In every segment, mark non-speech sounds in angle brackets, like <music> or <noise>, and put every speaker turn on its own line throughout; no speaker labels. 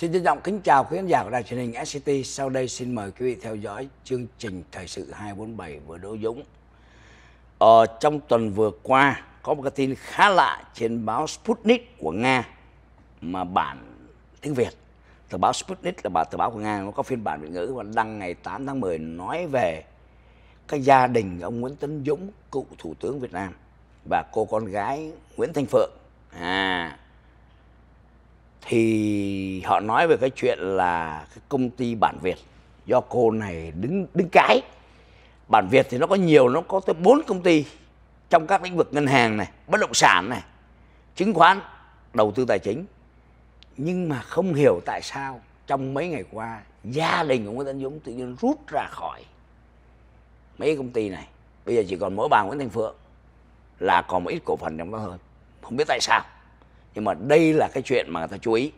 Xin trân trọng kính chào quý khán giả của đài truyền hình SCT. Sau đây xin mời quý vị theo dõi chương trình Thời sự 247 với Đỗ Dũng. Ở ờ, trong tuần vừa qua có một cái tin khá lạ trên báo Sputnik của Nga mà bản tiếng Việt. Tờ báo Sputnik là bản tờ báo của Nga nó có phiên bản Việt ngữ và đăng ngày 8 tháng 10 nói về cái gia đình ông Nguyễn Tấn Dũng, cựu thủ tướng Việt Nam và cô con gái Nguyễn Thanh Phượng. À, thì họ nói về cái chuyện là cái công ty bản Việt do cô này đứng đứng cái bản Việt thì nó có nhiều nó có tới bốn công ty trong các lĩnh vực ngân hàng này bất động sản này chứng khoán đầu tư tài chính nhưng mà không hiểu tại sao trong mấy ngày qua gia đình của Nguyễn Tấn Dũng tự nhiên rút ra khỏi mấy công ty này bây giờ chỉ còn mỗi bà Nguyễn Thanh Phượng là còn một ít cổ phần trong đó thôi không biết tại sao nhưng mà đây là cái chuyện mà người ta chú ý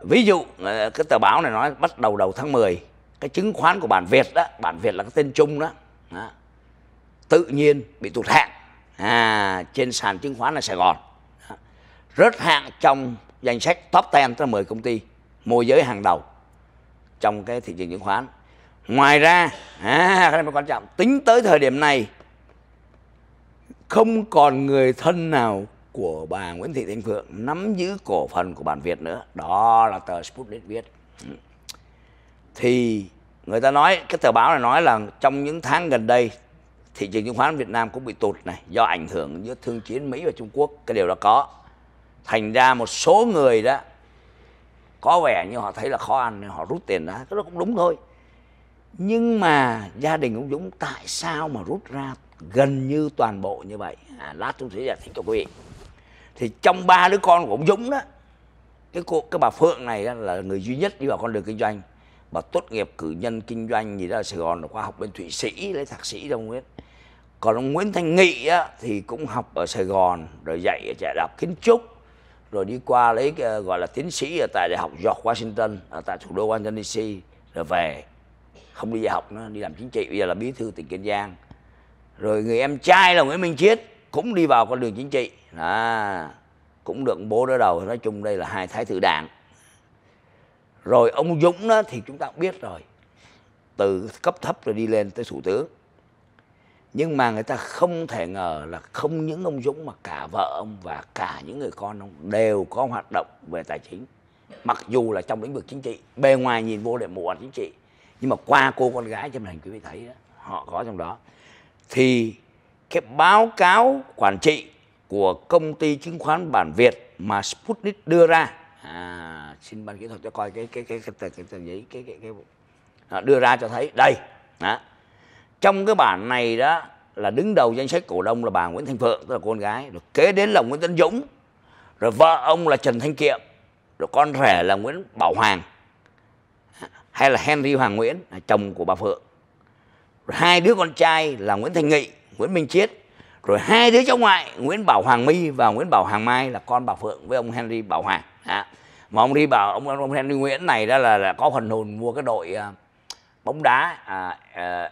ví dụ ờ, cái tờ báo này nói bắt đầu đầu tháng 10 cái chứng khoán của bản Việt đó bản Việt là cái tên chung đó, đó tự nhiên bị tụt hạng à, trên sàn chứng khoán là Sài Gòn đó. rớt hạng trong danh sách top 10 tới 10 công ty môi giới hàng đầu trong cái thị trường chứng khoán ngoài ra à, cái này mới quan trọng tính tới thời điểm này không còn người thân nào của bà Nguyễn Thị Thanh Phượng nắm giữ cổ phần của bản Việt nữa đó là tờ Sputnik viết ừ. thì người ta nói cái tờ báo này nói là trong những tháng gần đây thị trường chứng khoán Việt Nam cũng bị tụt này do ảnh hưởng giữa thương chiến Mỹ và Trung Quốc cái điều đó có thành ra một số người đó có vẻ như họ thấy là khó ăn nên họ rút tiền ra cái đó cũng đúng thôi nhưng mà gia đình ông Dũng tại sao mà rút ra gần như toàn bộ như vậy à, lát chúng sẽ giải thích cho quý vị thì trong ba đứa con của ông Dũng đó cái cô cái bà Phượng này là người duy nhất đi vào con đường kinh doanh bà tốt nghiệp cử nhân kinh doanh gì đó ở Sài Gòn ở khoa học bên Thụy Sĩ lấy thạc sĩ đâu Nguyễn còn ông Nguyễn Thanh Nghị á, thì cũng học ở Sài Gòn rồi dạy ở trại đọc kiến trúc rồi đi qua lấy cái, gọi là tiến sĩ ở tại đại học George Washington ở tại thủ đô Washington DC rồi về không đi dạy học nữa đi làm chính trị bây giờ là bí thư tỉnh Kiên Giang rồi người em trai là Nguyễn Minh Chiết cũng đi vào con đường chính trị à, cũng được bố đỡ đầu nói chung đây là hai thái tử đảng rồi ông dũng đó thì chúng ta cũng biết rồi từ cấp thấp rồi đi lên tới thủ tướng nhưng mà người ta không thể ngờ là không những ông dũng mà cả vợ ông và cả những người con ông đều có hoạt động về tài chính mặc dù là trong lĩnh vực chính trị bề ngoài nhìn vô để một hoạt chính trị nhưng mà qua cô con gái cho mình quý vị thấy đó, họ có trong đó thì cái báo cáo quản trị của công ty chứng khoán bản Việt mà Sputnik đưa ra à, xin ban kỹ thuật cho coi cái cái cái cái cái cái cái cái, cái, cái, cái, đưa ra cho thấy đây đó. trong cái bản này đó là đứng đầu danh sách cổ đông là bà Nguyễn Thanh Phượng tức là con gái rồi kế đến là Nguyễn Tấn Dũng rồi vợ ông là Trần Thanh Kiệm rồi con rể là Nguyễn Bảo Hoàng hay là Henry Hoàng Nguyễn là chồng của bà Phượng rồi hai đứa con trai là Nguyễn Thanh Nghị Nguyễn Minh Chiết rồi hai đứa cháu ngoại Nguyễn Bảo Hoàng My và Nguyễn Bảo Hoàng Mai là con bà Phượng với ông Henry Bảo Hoàng à. mà ông đi bảo ông ông Henry Nguyễn này đó là, là có phần hồn mua cái đội uh, bóng đá à, à,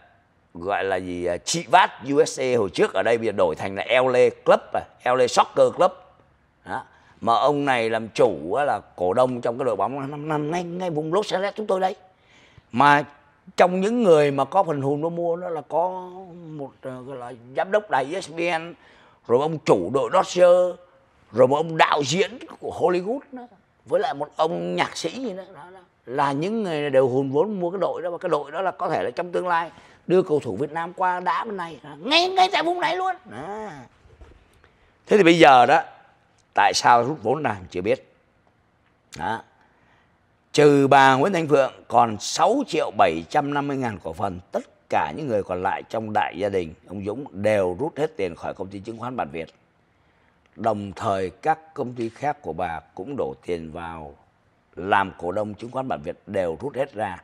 gọi là gì uh, à, Chivat USA hồi trước ở đây bây giờ đổi thành là LA Club à, LA Soccer Club À, mà ông này làm chủ là cổ đông trong cái đội bóng năm ngay ngay vùng Los Angeles chúng tôi đây mà trong những người mà có phần hùn nó mua đó là có một ờ, gọi là giám đốc đại ESPN rồi ông chủ đội Dodger rồi một ông đạo diễn của Hollywood đó, với lại một ông nhạc sĩ gì đó, đó, đó là những người đều hùn vốn mua cái đội đó và cái đội đó là có thể là trong tương lai đưa cầu thủ Việt Nam qua đá bên này ngay ngay tại vùng này luôn à. thế thì bây giờ đó tại sao rút vốn làm chưa biết đó trừ bà Nguyễn Thanh Phượng còn 6 triệu 750 ngàn cổ phần tất cả những người còn lại trong đại gia đình ông Dũng đều rút hết tiền khỏi công ty chứng khoán Bản Việt đồng thời các công ty khác của bà cũng đổ tiền vào làm cổ đông chứng khoán Bản Việt đều rút hết ra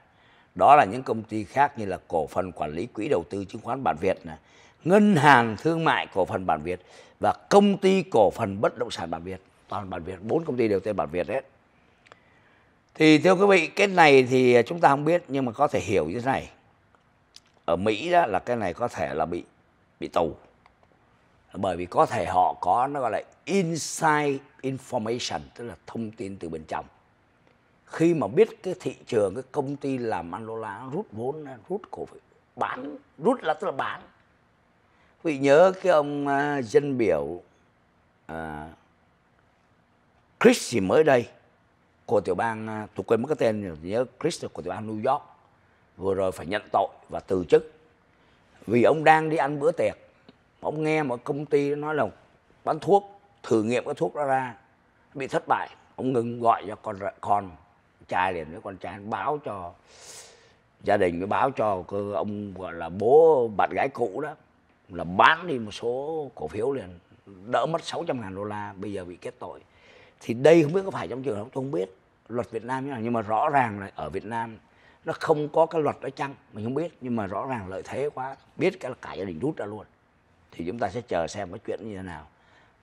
đó là những công ty khác như là cổ phần quản lý quỹ đầu tư chứng khoán Bản Việt này, ngân hàng thương mại cổ phần Bản Việt và công ty cổ phần bất động sản Bản Việt toàn Bản Việt bốn công ty đều tên Bản Việt hết thì thưa quý vị cái này thì chúng ta không biết nhưng mà có thể hiểu như thế này ở mỹ đó là cái này có thể là bị bị tù bởi vì có thể họ có nó gọi là inside information tức là thông tin từ bên trong khi mà biết cái thị trường cái công ty làm ăn lô lá rút vốn rút cổ phiếu bán rút là tức là bán quý nhớ cái ông à, dân biểu uh, à, Chris gì mới đây của tiểu bang à, tôi quên mất cái tên nhớ Chris của tiểu bang New York vừa rồi phải nhận tội và từ chức vì ông đang đi ăn bữa tiệc ông nghe một công ty nói là bán thuốc thử nghiệm cái thuốc đó ra bị thất bại ông ngừng gọi cho con con trai liền với con trai báo cho gia đình mới báo cho cơ ông gọi là bố bạn gái cũ đó là bán đi một số cổ phiếu liền đỡ mất 600 ngàn đô la bây giờ bị kết tội thì đây không biết có phải trong trường hợp tôi không biết luật Việt Nam như nào nhưng mà rõ ràng là ở Việt Nam nó không có cái luật đó chăng mình không biết nhưng mà rõ ràng lợi thế quá biết cái là cả gia đình rút ra luôn thì chúng ta sẽ chờ xem cái chuyện như thế nào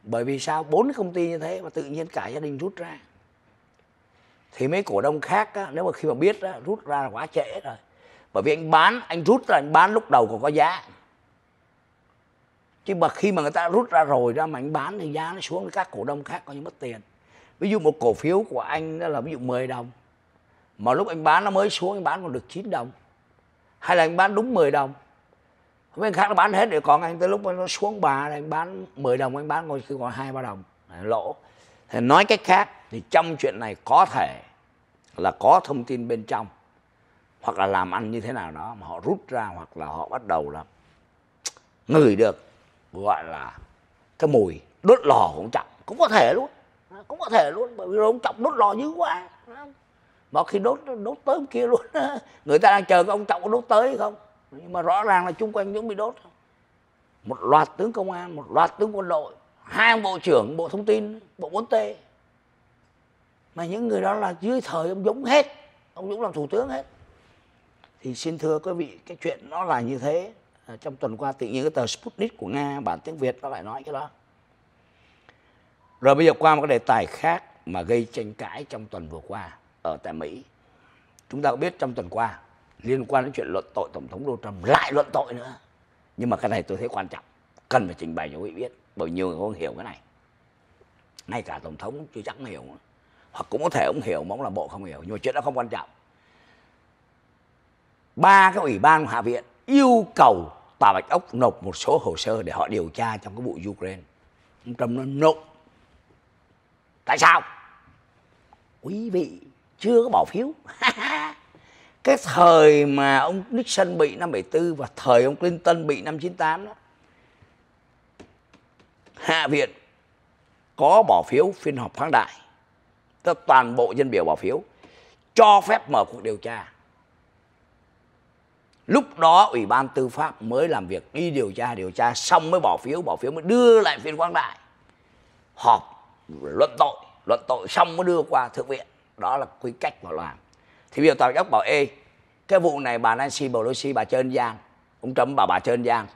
bởi vì sao bốn công ty như thế mà tự nhiên cả gia đình rút ra thì mấy cổ đông khác á, nếu mà khi mà biết á, rút ra là quá trễ rồi bởi vì anh bán anh rút ra anh bán lúc đầu còn có giá chứ mà khi mà người ta rút ra rồi ra mà anh bán thì giá nó xuống các cổ đông khác coi như mất tiền ví dụ một cổ phiếu của anh đó là ví dụ 10 đồng mà lúc anh bán nó mới xuống anh bán còn được 9 đồng hay là anh bán đúng 10 đồng mấy anh khác nó bán hết rồi còn anh tới lúc nó xuống bà là anh bán 10 đồng anh bán còn còn hai ba đồng lỗ thì nói cách khác thì trong chuyện này có thể là có thông tin bên trong hoặc là làm ăn như thế nào đó mà họ rút ra hoặc là họ bắt đầu là ngửi được gọi là cái mùi đốt lò cũng chậm cũng có thể luôn cũng có thể luôn bởi vì ông trọng đốt lò dữ quá mà khi đốt đốt tới kia luôn <laughs> người ta đang chờ cái ông trọng có đốt tới không nhưng mà rõ ràng là chung quanh những bị đốt một loạt tướng công an một loạt tướng quân đội hai ông bộ trưởng bộ thông tin bộ 4 t mà những người đó là dưới thời ông dũng hết ông dũng làm thủ tướng hết thì xin thưa quý vị cái chuyện nó là như thế ờ, trong tuần qua tự nhiên cái tờ sputnik của nga bản tiếng việt nó lại nói cái đó rồi bây giờ qua một cái đề tài khác mà gây tranh cãi trong tuần vừa qua ở tại Mỹ. Chúng ta cũng biết trong tuần qua liên quan đến chuyện luận tội Tổng thống Donald Trump lại luận tội nữa. Nhưng mà cái này tôi thấy quan trọng, cần phải trình bày cho quý vị biết bởi nhiều người không hiểu cái này. Ngay cả Tổng thống chưa chắc hiểu Hoặc cũng có thể ông hiểu mà là bộ không hiểu Nhưng mà chuyện đó không quan trọng Ba cái ủy ban của Hạ viện yêu cầu Tòa Bạch Ốc nộp một số hồ sơ để họ điều tra trong cái vụ Ukraine Ông Trump nó nộp tại sao quý vị chưa có bỏ phiếu <laughs> cái thời mà ông Nixon bị năm 74 và thời ông Clinton bị năm 98 đó hạ viện có bỏ phiếu phiên họp khoáng đại tức toàn bộ dân biểu bỏ phiếu cho phép mở cuộc điều tra lúc đó ủy ban tư pháp mới làm việc đi điều tra điều tra xong mới bỏ phiếu bỏ phiếu mới đưa lại phiên quang đại họp luận tội luận tội xong mới đưa qua thượng viện đó là quy cách mà làm thì bây giờ tòa đốc bảo ê cái vụ này bà Nancy Pelosi bà trên giang ông Trump bà bà trên giang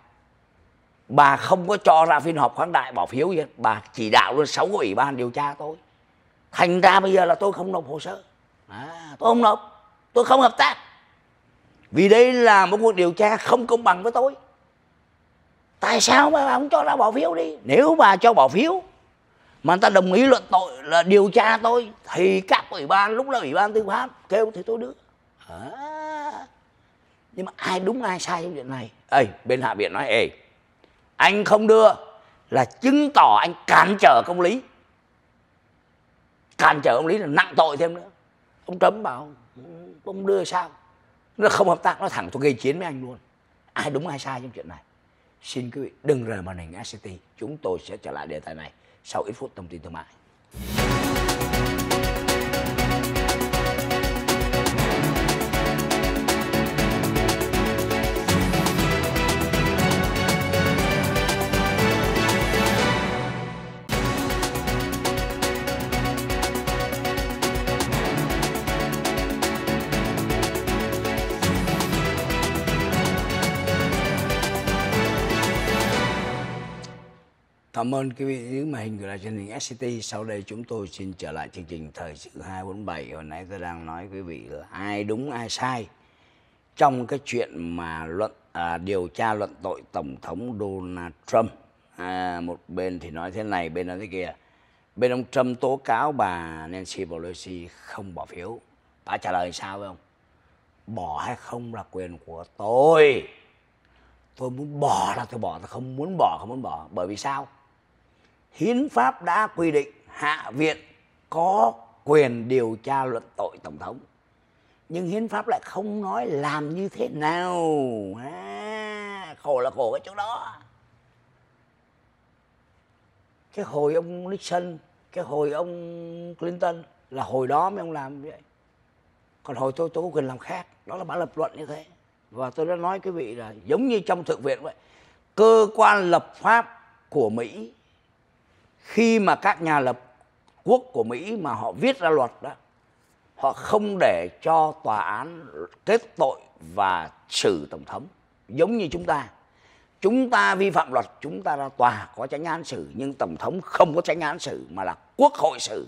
bà không có cho ra phiên họp khoáng đại bỏ phiếu gì hết bà chỉ đạo luôn sáu ủy ban điều tra tôi thành ra bây giờ là tôi không nộp hồ sơ à, tôi không nộp tôi không hợp tác vì đây là một cuộc điều tra không công bằng với tôi tại sao mà bà không cho ra bỏ phiếu đi nếu bà cho bỏ phiếu mà người ta đồng ý luận tội là điều tra tôi thì các ủy ban lúc đó ủy ban tư pháp kêu thì tôi đưa à. nhưng mà ai đúng ai sai trong chuyện này ê bên hạ viện nói ê anh không đưa là chứng tỏ anh cản trở công lý cản trở công lý là nặng tội thêm nữa ông trump bảo ừ, ông đưa sao nó không hợp tác nó thẳng tôi gây chiến với anh luôn ai đúng ai sai trong chuyện này xin quý vị đừng rời màn hình ACT chúng tôi sẽ trở lại đề tài này sau ít phút thông tin thương mại cảm ơn quý vị những màn hình gửi lại truyền hình SCT. Sau đây chúng tôi xin trở lại chương trình Thời sự 247. Hồi nãy tôi đang nói quý vị là ai đúng ai sai trong cái chuyện mà luận à, điều tra luận tội Tổng thống Donald Trump. À, một bên thì nói thế này, bên nói thế kia. Bên ông Trump tố cáo bà Nancy Pelosi không bỏ phiếu. Bà trả lời sao phải không? Bỏ hay không là quyền của tôi tôi muốn bỏ là tôi bỏ tôi không muốn bỏ không muốn bỏ bởi vì sao hiến pháp đã quy định hạ viện có quyền điều tra luận tội tổng thống nhưng hiến pháp lại không nói làm như thế nào à, khổ là khổ cái chỗ đó cái hồi ông nixon cái hồi ông clinton là hồi đó mới ông làm vậy còn hồi tôi tôi có quyền làm khác đó là bản lập luận như thế và tôi đã nói quý vị là giống như trong thượng viện vậy cơ quan lập pháp của mỹ khi mà các nhà lập quốc của Mỹ mà họ viết ra luật đó họ không để cho tòa án kết tội và xử tổng thống giống như chúng ta chúng ta vi phạm luật chúng ta ra tòa có tránh án xử nhưng tổng thống không có tránh án xử mà là quốc hội xử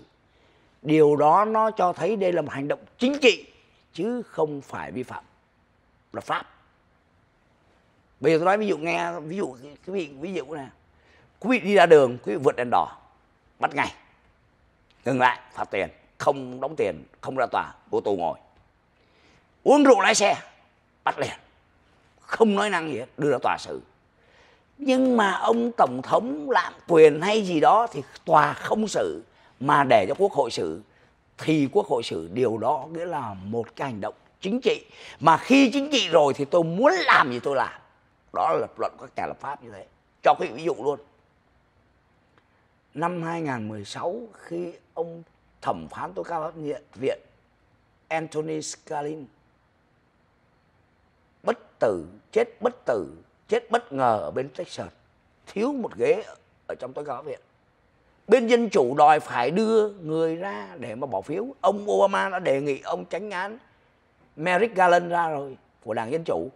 điều đó nó cho thấy đây là một hành động chính trị chứ không phải vi phạm luật pháp bây giờ tôi nói ví dụ nghe ví dụ cái vị ví dụ này quý vị đi ra đường quý vị vượt đèn đỏ bắt ngay ngừng lại phạt tiền không đóng tiền không ra tòa vô tù ngồi uống rượu lái xe bắt liền không nói năng gì hết đưa ra tòa xử nhưng mà ông tổng thống lạm quyền hay gì đó thì tòa không xử mà để cho quốc hội xử thì quốc hội xử điều đó nghĩa là một cái hành động chính trị mà khi chính trị rồi thì tôi muốn làm gì tôi làm đó là luận các nhà lập pháp như thế cho cái ví dụ luôn năm 2016 khi ông thẩm phán tối cao nhất viện Anthony Scalin bất tử, chết bất tử, chết bất ngờ ở bên Texas, thiếu một ghế ở trong tối cao viện. Bên dân chủ đòi phải đưa người ra để mà bỏ phiếu. Ông Obama đã đề nghị ông tránh án Merrick Garland ra rồi của đảng Dân Chủ.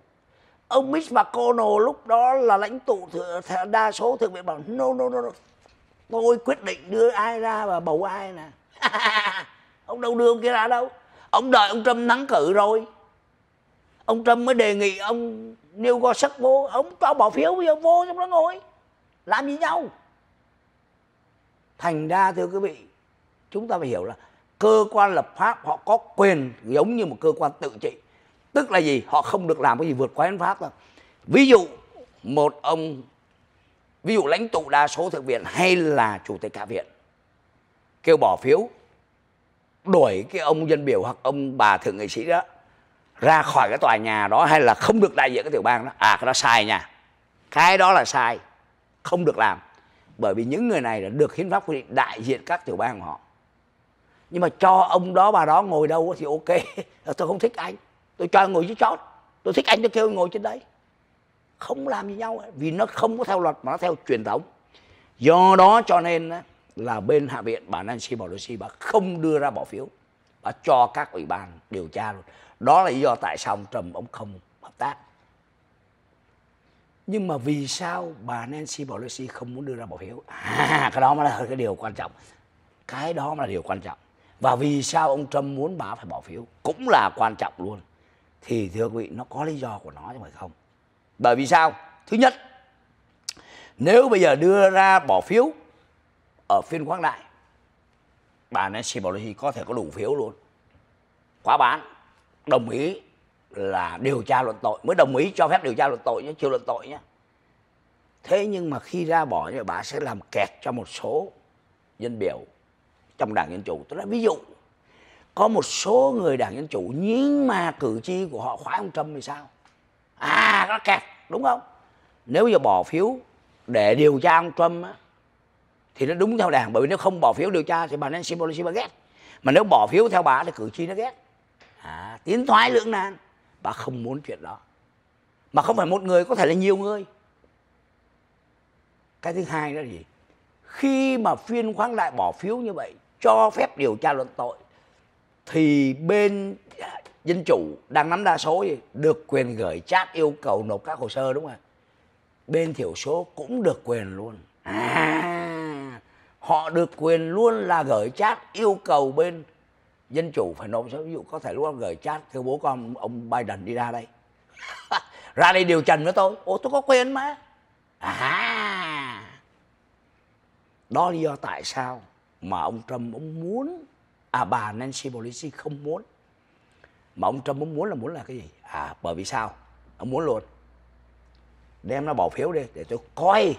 Ông Mitch McConnell lúc đó là lãnh tụ thượng, đa số thượng viện bảo no, no, no, no, tôi quyết định đưa ai ra và bầu ai nè <laughs> ông đâu đưa ông kia ra đâu ông đợi ông trump thắng cử rồi ông trump mới đề nghị ông nêu go sắc vô ông cho bỏ phiếu với ông vô trong đó ngồi làm gì nhau thành ra thưa quý vị chúng ta phải hiểu là cơ quan lập pháp họ có quyền giống như một cơ quan tự trị tức là gì họ không được làm cái gì vượt quá hiến pháp đâu ví dụ một ông ví dụ lãnh tụ đa số thượng viện hay là chủ tịch hạ viện kêu bỏ phiếu đuổi cái ông dân biểu hoặc ông bà thượng nghị sĩ đó ra khỏi cái tòa nhà đó hay là không được đại diện cái tiểu bang đó à cái đó sai nha cái đó là sai không được làm bởi vì những người này là được hiến pháp quy định đại diện các tiểu bang của họ nhưng mà cho ông đó bà đó ngồi đâu thì ok <laughs> tôi không thích anh tôi cho ngồi dưới chót tôi thích anh tôi kêu ngồi trên đấy không làm gì nhau vì nó không có theo luật mà nó theo truyền thống do đó cho nên là bên hạ viện bà Nancy Pelosi bà không đưa ra bỏ phiếu bà cho các ủy ban điều tra luôn đó là lý do tại sao ông Trump ông không hợp tác nhưng mà vì sao bà Nancy Pelosi không muốn đưa ra bỏ phiếu à, <laughs> cái đó mới là cái điều quan trọng cái đó mới là điều quan trọng và vì sao ông Trump muốn bà phải bỏ phiếu cũng là quan trọng luôn thì thưa quý vị nó có lý do của nó chứ phải không bởi vì sao thứ nhất nếu bây giờ đưa ra bỏ phiếu ở phiên khoáng đại bà Nancy Pelosi có thể có đủ phiếu luôn quá bán đồng ý là điều tra luận tội mới đồng ý cho phép điều tra luận tội nhé chưa luận tội nhé thế nhưng mà khi ra bỏ thì bà sẽ làm kẹt cho một số dân biểu trong đảng dân chủ tôi nói ví dụ có một số người đảng dân chủ nhưng mà cử tri của họ khóa ông trump thì sao à nó kẹt đúng không nếu giờ bỏ phiếu để điều tra ông Trump á, thì nó đúng theo đảng bởi vì nếu không bỏ phiếu điều tra thì bà Nancy Pelosi bà ghét mà nếu bỏ phiếu theo bà thì cử tri nó ghét à, tiến thoái lưỡng nan bà không muốn chuyện đó mà không phải một người có thể là nhiều người cái thứ hai đó là gì khi mà phiên khoáng đại bỏ phiếu như vậy cho phép điều tra luận tội thì bên dân chủ đang nắm đa số được quyền gửi chat yêu cầu nộp các hồ sơ đúng không bên thiểu số cũng được quyền luôn à, họ được quyền luôn là gửi chat yêu cầu bên dân chủ phải nộp số ví dụ có thể luôn gửi chat kêu bố con ông Biden đi ra đây <laughs> ra đây điều trần với tôi ô tôi có quyền mà à đó là do tại sao mà ông Trump ông muốn à bà Nancy Pelosi không muốn mà ông Trump muốn muốn là muốn là cái gì à bởi vì sao ông muốn luôn đem nó bỏ phiếu đi để tôi coi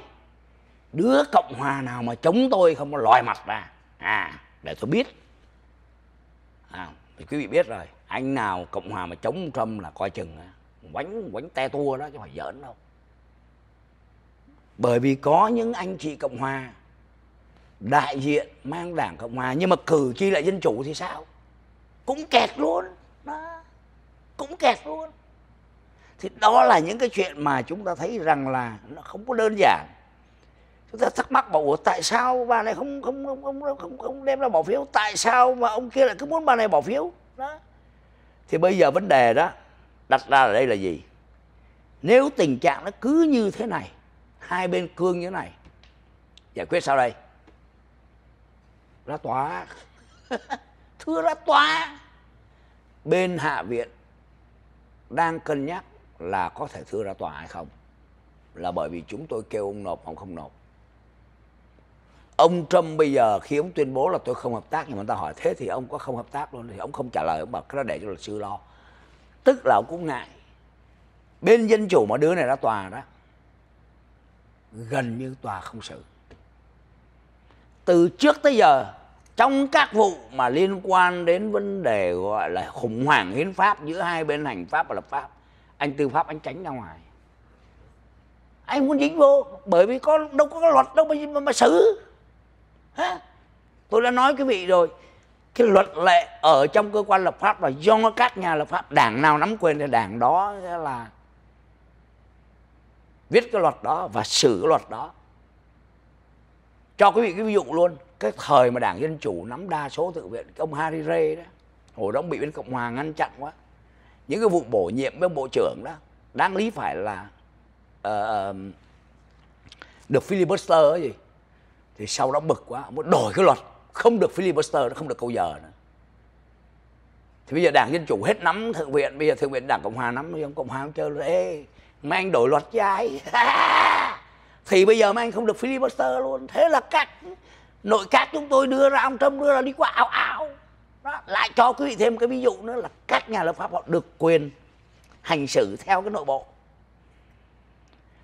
đứa cộng hòa nào mà chống tôi không có lòi mặt ra à để tôi biết à, thì quý vị biết rồi anh nào cộng hòa mà chống trump là coi chừng á. quánh quánh te tua đó chứ không phải giỡn đâu bởi vì có những anh chị cộng hòa đại diện mang đảng cộng hòa nhưng mà cử tri lại dân chủ thì sao cũng kẹt luôn đó cũng kẹt luôn thì đó là những cái chuyện mà chúng ta thấy rằng là nó không có đơn giản chúng ta thắc mắc bảo ủa tại sao bà này không không không không không, không đem ra bỏ phiếu tại sao mà ông kia lại cứ muốn bà này bỏ phiếu đó thì bây giờ vấn đề đó đặt ra ở đây là gì nếu tình trạng nó cứ như thế này hai bên cương như thế này giải quyết sao đây ra tòa <laughs> thưa ra tòa bên hạ viện đang cân nhắc là có thể thư ra tòa hay không là bởi vì chúng tôi kêu ông nộp ông không nộp ông trump bây giờ khi ông tuyên bố là tôi không hợp tác nhưng mà người ta hỏi thế thì ông có không hợp tác luôn thì ông không trả lời ông bảo cái đó để cho luật sư lo tức là ông cũng ngại bên dân chủ mà đứa này ra tòa đó gần như tòa không xử từ trước tới giờ trong các vụ mà liên quan đến vấn đề gọi là khủng hoảng hiến pháp giữa hai bên hành pháp và lập pháp anh tư pháp anh tránh ra ngoài anh muốn dính vô bởi vì có đâu có luật đâu mà, mà xử Hả? tôi đã nói cái vị rồi cái luật lệ ở trong cơ quan lập pháp là do các nhà lập pháp đảng nào nắm quyền thì đảng đó là viết cái luật đó và xử cái luật đó cho quý vị cái ví dụ luôn cái thời mà đảng dân chủ nắm đa số thượng viện ông Harry Ray đó hồi đó ông bị bên cộng hòa ngăn chặn quá những cái vụ bổ nhiệm với bộ trưởng đó đáng lý phải là uh, được filibuster gì thì sau đó bực quá muốn đổi cái luật không được filibuster nó không được câu giờ nữa thì bây giờ đảng dân chủ hết nắm thượng viện bây giờ thượng viện đảng cộng hòa nắm ông cộng hòa ông chơi ê mà anh đổi luật dài <laughs> thì bây giờ mà anh không được filibuster luôn thế là cắt nội các chúng tôi đưa ra ông trump đưa ra đi qua ảo ảo đó. lại cho quý vị thêm cái ví dụ nữa là các nhà lập pháp họ được quyền hành xử theo cái nội bộ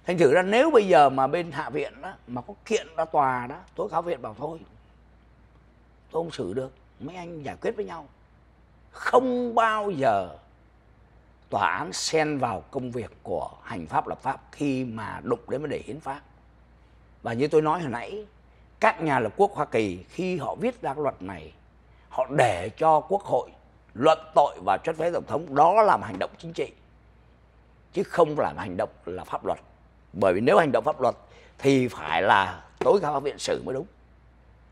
thành thử ra nếu bây giờ mà bên hạ viện đó mà có kiện ra tòa đó tối cáo viện bảo thôi tôi không xử được mấy anh giải quyết với nhau không bao giờ tòa án xen vào công việc của hành pháp lập pháp khi mà đụng đến vấn đề hiến pháp và như tôi nói hồi nãy các nhà lập quốc Hoa Kỳ khi họ viết ra luật này họ để cho quốc hội luận tội và chất vấn tổng thống đó làm hành động chính trị chứ không làm hành động là pháp luật bởi vì nếu hành động pháp luật thì phải là tối cao viện xử mới đúng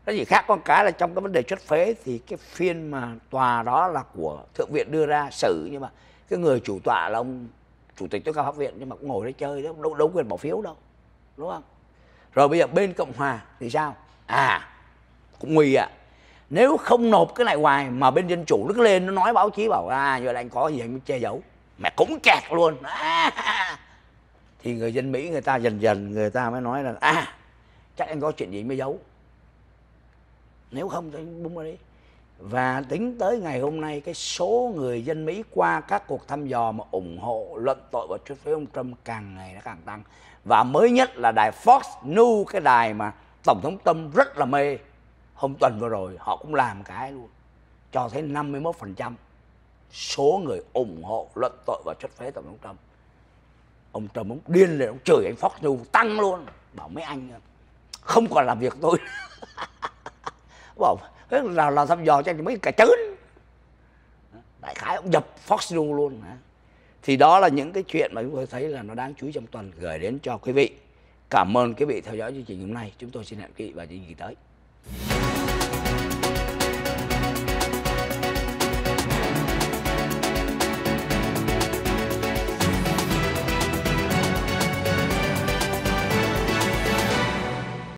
nó chỉ khác con cái là trong cái vấn đề chất phế thì cái phiên mà tòa đó là của thượng viện đưa ra xử nhưng mà cái người chủ tọa là ông chủ tịch tối cao pháp viện nhưng mà cũng ngồi đấy chơi đâu đâu, đâu quyền bỏ phiếu đâu đúng không rồi bây giờ bên cộng hòa thì sao à cũng nguy ạ à. nếu không nộp cái này hoài mà bên dân chủ nó lên nó nói báo chí bảo à giờ là anh có gì anh mới che giấu mẹ cũng kẹt luôn à, <laughs> thì người dân mỹ người ta dần dần người ta mới nói là à chắc anh có chuyện gì mới giấu nếu không thì bung ra đi và tính tới ngày hôm nay cái số người dân Mỹ qua các cuộc thăm dò mà ủng hộ luận tội và truy phế ông Trump càng ngày nó càng tăng và mới nhất là đài Fox News cái đài mà tổng thống Trump rất là mê hôm tuần vừa rồi họ cũng làm cái luôn cho thấy 51% số người ủng hộ luận tội và chất phế tổng thống Trump ông Trump ông điên lên ông chửi anh Fox News tăng luôn bảo mấy anh không còn làm việc tôi <laughs> bảo là làm thăm dò cho mấy cái chớn đại khái ông dập Fox News luôn hả thì đó là những cái chuyện mà chúng tôi thấy là nó đáng chú ý trong tuần gửi đến cho quý vị cảm ơn quý vị theo dõi chương trình hôm nay chúng tôi xin hẹn quý vị vào chương trình tới